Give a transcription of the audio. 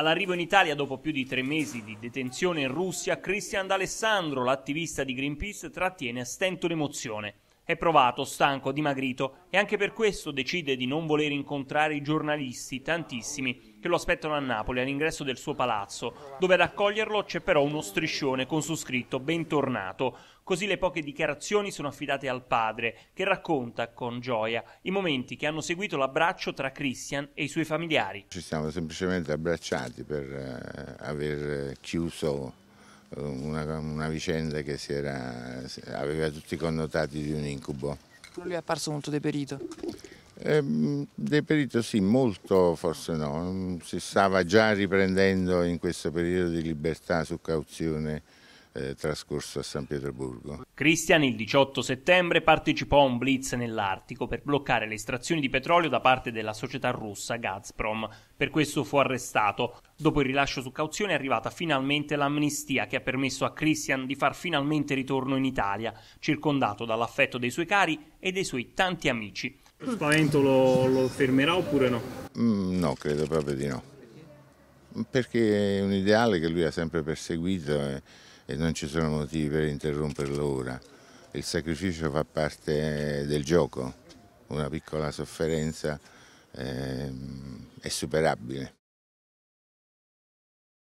All'arrivo in Italia dopo più di tre mesi di detenzione in Russia, Christian D'Alessandro, l'attivista di Greenpeace, trattiene a stento l'emozione. È provato, stanco, dimagrito e anche per questo decide di non voler incontrare i giornalisti, tantissimi, che lo aspettano a Napoli all'ingresso del suo palazzo, dove ad accoglierlo c'è però uno striscione con su scritto bentornato. Così le poche dichiarazioni sono affidate al padre, che racconta con gioia i momenti che hanno seguito l'abbraccio tra Christian e i suoi familiari. Ci siamo semplicemente abbracciati per eh, aver chiuso eh, una, una vicenda che era, aveva tutti i connotati di un incubo. Lui è apparso molto deperito? Eh, deperito sì, molto forse no, si stava già riprendendo in questo periodo di libertà su cauzione eh, trascorso a San Pietroburgo. Christian il 18 settembre partecipò a un blitz nell'Artico per bloccare le estrazioni di petrolio da parte della società russa Gazprom. Per questo fu arrestato. Dopo il rilascio su cauzione è arrivata finalmente l'amnistia che ha permesso a Christian di far finalmente ritorno in Italia, circondato dall'affetto dei suoi cari e dei suoi tanti amici. Lo spavento lo, lo fermerà oppure no? Mm, no, credo proprio di no. Perché è un ideale che lui ha sempre perseguito. Eh e non ci sono motivi per interromperlo ora. Il sacrificio fa parte eh, del gioco, una piccola sofferenza eh, è superabile.